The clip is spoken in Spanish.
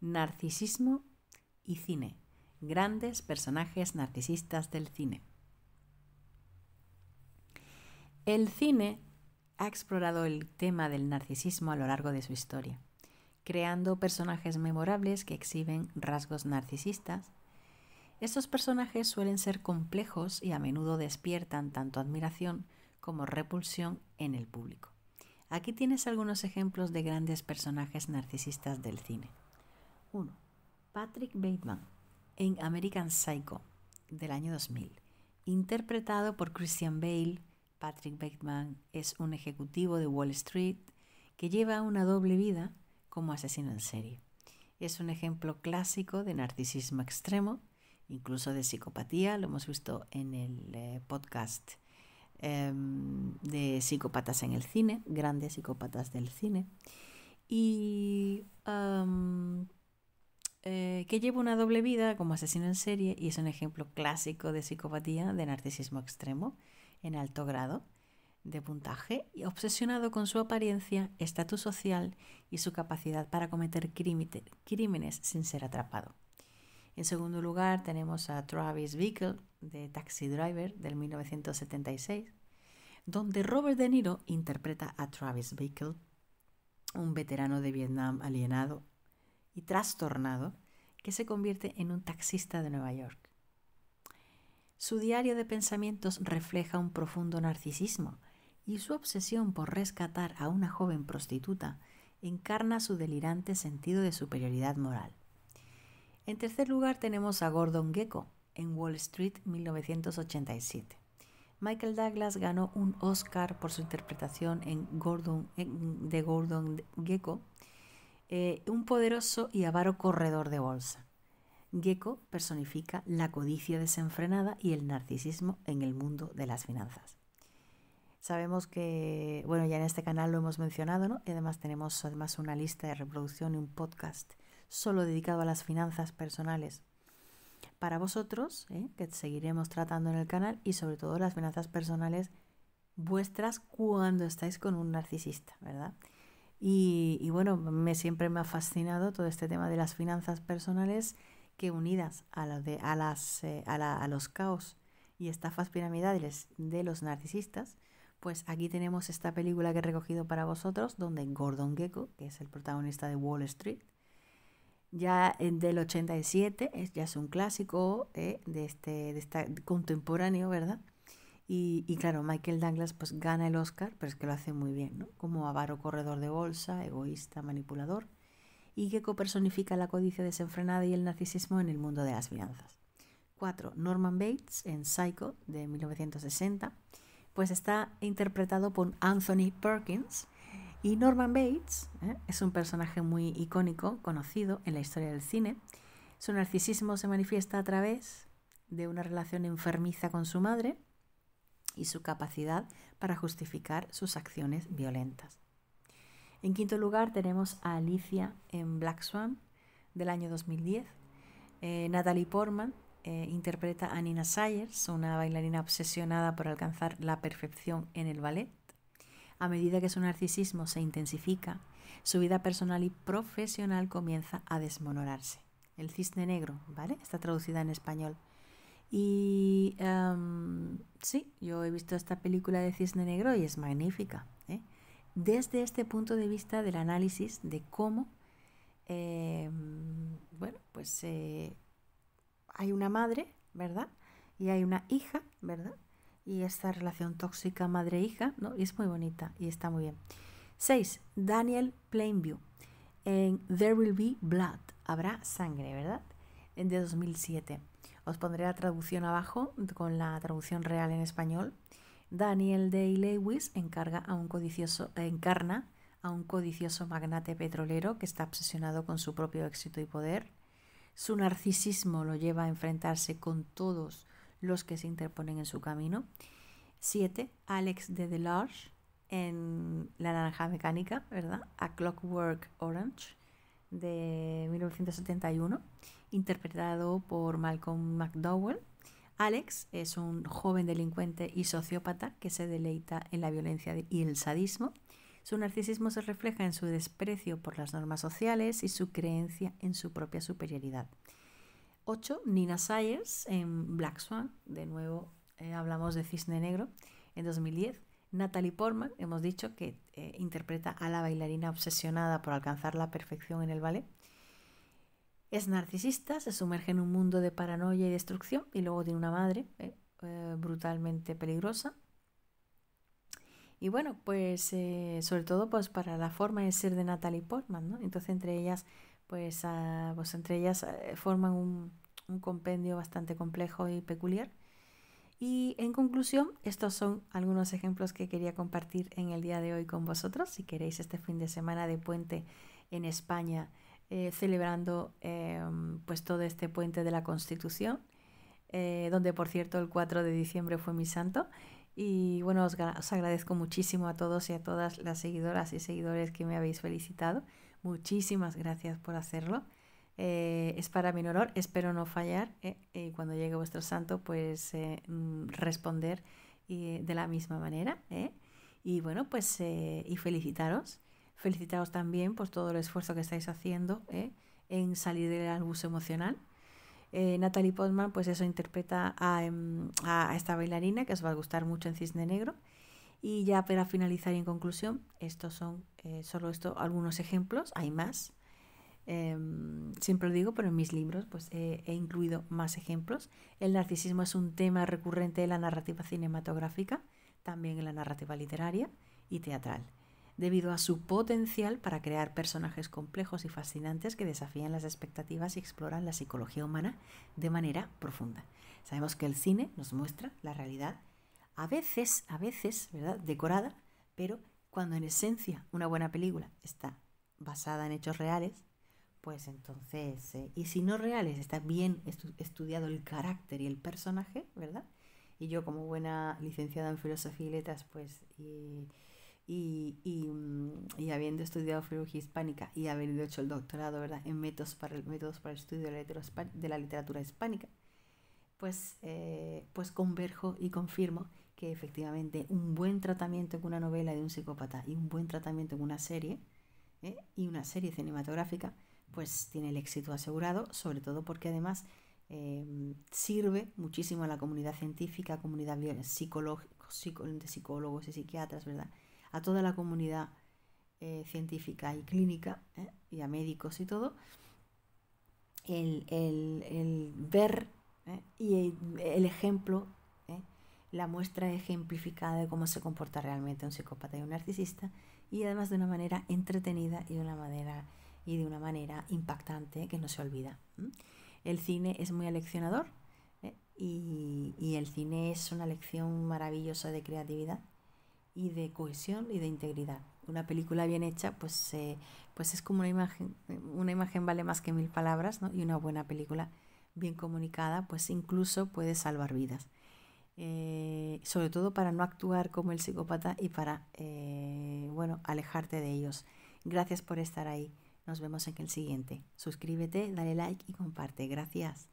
narcisismo y cine. Grandes personajes narcisistas del cine. El cine ha explorado el tema del narcisismo a lo largo de su historia, creando personajes memorables que exhiben rasgos narcisistas. Estos personajes suelen ser complejos y a menudo despiertan tanto admiración como repulsión en el público. Aquí tienes algunos ejemplos de grandes personajes narcisistas del cine. 1. Patrick Bateman en American Psycho del año 2000, interpretado por Christian Bale. Patrick Bateman es un ejecutivo de Wall Street que lleva una doble vida como asesino en serie. Es un ejemplo clásico de narcisismo extremo, incluso de psicopatía, lo hemos visto en el eh, podcast em, de psicópatas en el cine, grandes psicópatas del cine. Y em, eh, que lleva una doble vida como asesino en serie y es un ejemplo clásico de psicopatía, de narcisismo extremo en alto grado de puntaje y obsesionado con su apariencia, estatus social y su capacidad para cometer crímenes sin ser atrapado. En segundo lugar tenemos a Travis Bickle de Taxi Driver del 1976, donde Robert De Niro interpreta a Travis Bickle, un veterano de Vietnam alienado y trastornado que se convierte en un taxista de Nueva York. Su diario de pensamientos refleja un profundo narcisismo y su obsesión por rescatar a una joven prostituta encarna su delirante sentido de superioridad moral. En tercer lugar tenemos a Gordon Gecko en Wall Street 1987. Michael Douglas ganó un Oscar por su interpretación en Gordon, de Gordon Gecko eh, un poderoso y avaro corredor de bolsa. Gecko personifica la codicia desenfrenada y el narcisismo en el mundo de las finanzas. Sabemos que, bueno, ya en este canal lo hemos mencionado, ¿no? Y además tenemos además una lista de reproducción y un podcast solo dedicado a las finanzas personales para vosotros, ¿eh? que seguiremos tratando en el canal y sobre todo las finanzas personales vuestras cuando estáis con un narcisista, ¿verdad? Y, y, bueno, me, siempre me ha fascinado todo este tema de las finanzas personales que unidas a, a, las, eh, a, los caos y estafas piramidales de los narcisistas, pues aquí tenemos esta película que he recogido para vosotros, donde Gordon Gecko, que es el protagonista de Wall Street, ya del 87, es, ya es un clásico eh, de, este, de esta, contemporáneo, ¿verdad? Y, claro, Michael Douglas pues gana el Oscar, pero es que lo hace muy bien, ¿no? Como avaro corredor de bolsa, egoísta, manipulador, y que personifica la codicia desenfrenada y el narcisismo en el mundo de las finanzas. 4. Norman Bates en Psycho de 1960, pues está interpretado por Anthony Perkins. Y Norman Bates ¿eh? es un personaje muy icónico, conocido en la historia del cine. Su narcisismo se manifiesta a través de una relación enfermiza con su madre, y su capacidad para justificar sus acciones violentas. En quinto lugar tenemos a Alicia en Black Swan del año 2010. Eh, Natalie Portman eh, interpreta a Nina Sayers, una bailarina obsesionada por alcanzar la perfección en el ballet. A medida que su narcisismo se intensifica, su vida personal y profesional comienza a desmoronarse. El cisne negro, ¿vale? Está traducida en español. Y em, sí, yo he visto esta película de Cisne Negro y es magnífica. ¿eh? Desde este punto de vista del análisis de cómo, em, bueno, pues eh, hay una madre, ¿verdad? Y hay una hija, ¿verdad? Y esta relación tóxica madre-hija, ¿no? Y es muy bonita y está muy bien. 6. Daniel Plainview. En There Will Be Blood. Habrá sangre, ¿verdad? De 2007. Os pondré la traducción abajo con la traducción real en español. Daniel Day-Lewis encarga a un codicioso, encarna a un codicioso magnate petrolero que está obsesionado con su propio éxito y poder. Su narcisismo lo lleva a enfrentarse con todos los que se interponen en su camino. 7. Alex de Delarge en La Naranja Mecánica, ¿verdad? A Clockwork Orange de 1971, interpretado por Malcolm McDowell. Alex es un joven delincuente y sociópata que se deleita en la violencia y el sadismo. Su narcisismo se refleja en su desprecio por las normas sociales y su creencia en su propia superioridad. 8. Nina Sayers en Black Swan, de nuevo eh, hablamos de Cisne Negro, en 2010. Natalie Portman, hemos dicho que eh, interpreta a la bailarina obsesionada por alcanzar la perfección en el ballet. Es narcisista, se sumerge en un mundo de paranoia y destrucción y luego tiene una madre eh, eh, brutalmente peligrosa. Y bueno, pues sobre todo pues, para la forma de ser de Natalie Portman, ¿no? Entonces entre ellas, pues, ah, pues entre ellas forman un compendio bastante complejo y peculiar y en conclusión, estos son algunos ejemplos que quería compartir en el día de hoy con vosotros. Si queréis este fin de semana de puente en España, eh, celebrando em, pues todo este puente de la Constitución, eh, donde por cierto el 4 de diciembre fue mi santo. Y bueno, os agradezco muchísimo a todos y a todas las seguidoras y seguidores que me habéis felicitado. Muchísimas gracias por hacerlo. Eh, es para mi honor, espero no fallar eh, y cuando llegue vuestro santo, pues eh, mm, responder de la misma manera. Y bueno, pues y felicitaros, felicitaros también por todo el esfuerzo que estáis haciendo en salir del abuso emocional. Natalie Portman, pues eso interpreta em, a, esta bailarina que os va a gustar mucho en Cisne Negro. Y ya para finalizar y en conclusión, estos son solo esto, algunos ejemplos, hay más, Em, siempre lo digo, pero en mis libros pues, he incluido más ejemplos. El narcisismo es un tema recurrente en la narrativa cinematográfica, también en la narrativa literaria y teatral, debido a su potencial para crear personajes complejos y fascinantes que desafían las expectativas y exploran la psicología humana de manera profunda. Sabemos que el cine nos muestra la realidad, a veces, a veces, ¿verdad?, decorada, pero cuando en esencia una buena película está basada en hechos reales, pues entonces, eh, y si no reales, está bien estudiado el carácter y el personaje, ¿verdad? Y yo como buena licenciada en filosofía y letras, pues, y, mm, y, habiendo estudiado filología hispánica y habiendo hecho el doctorado, ¿verdad?, en métodos para el, métodos para el estudio de la, literatura hispánica, pues, eh, pues converjo y confirmo que efectivamente un buen tratamiento con una novela de un psicópata y un buen tratamiento en una serie, ¿eh? y una serie cinematográfica, pues tiene el éxito asegurado, sobre todo porque además em, sirve muchísimo a la comunidad científica, comunidad de psicólogos y psiquiatras, ¿verdad? A toda la comunidad eh, científica y clínica, ¿eh? y a médicos y todo, el, ver ¿eh? y el, el ejemplo, la muestra ejemplificada de cómo se comporta realmente un psicópata y un narcisista, y además de una manera entretenida y de una manera y de una manera impactante que no se olvida. El cine es muy aleccionador ¿eh? y, el cine es una lección maravillosa de creatividad y de cohesión y de integridad. Una película bien hecha, pues, eh, pues es como una imagen, una imagen vale más que mil palabras, ¿no? Y una buena película bien comunicada, pues incluso puede salvar vidas. Eh, sobre todo para no actuar como el psicópata y para, bueno, alejarte de ellos. Gracias por estar ahí. Nos vemos en el siguiente. Suscríbete, dale like y comparte. Gracias.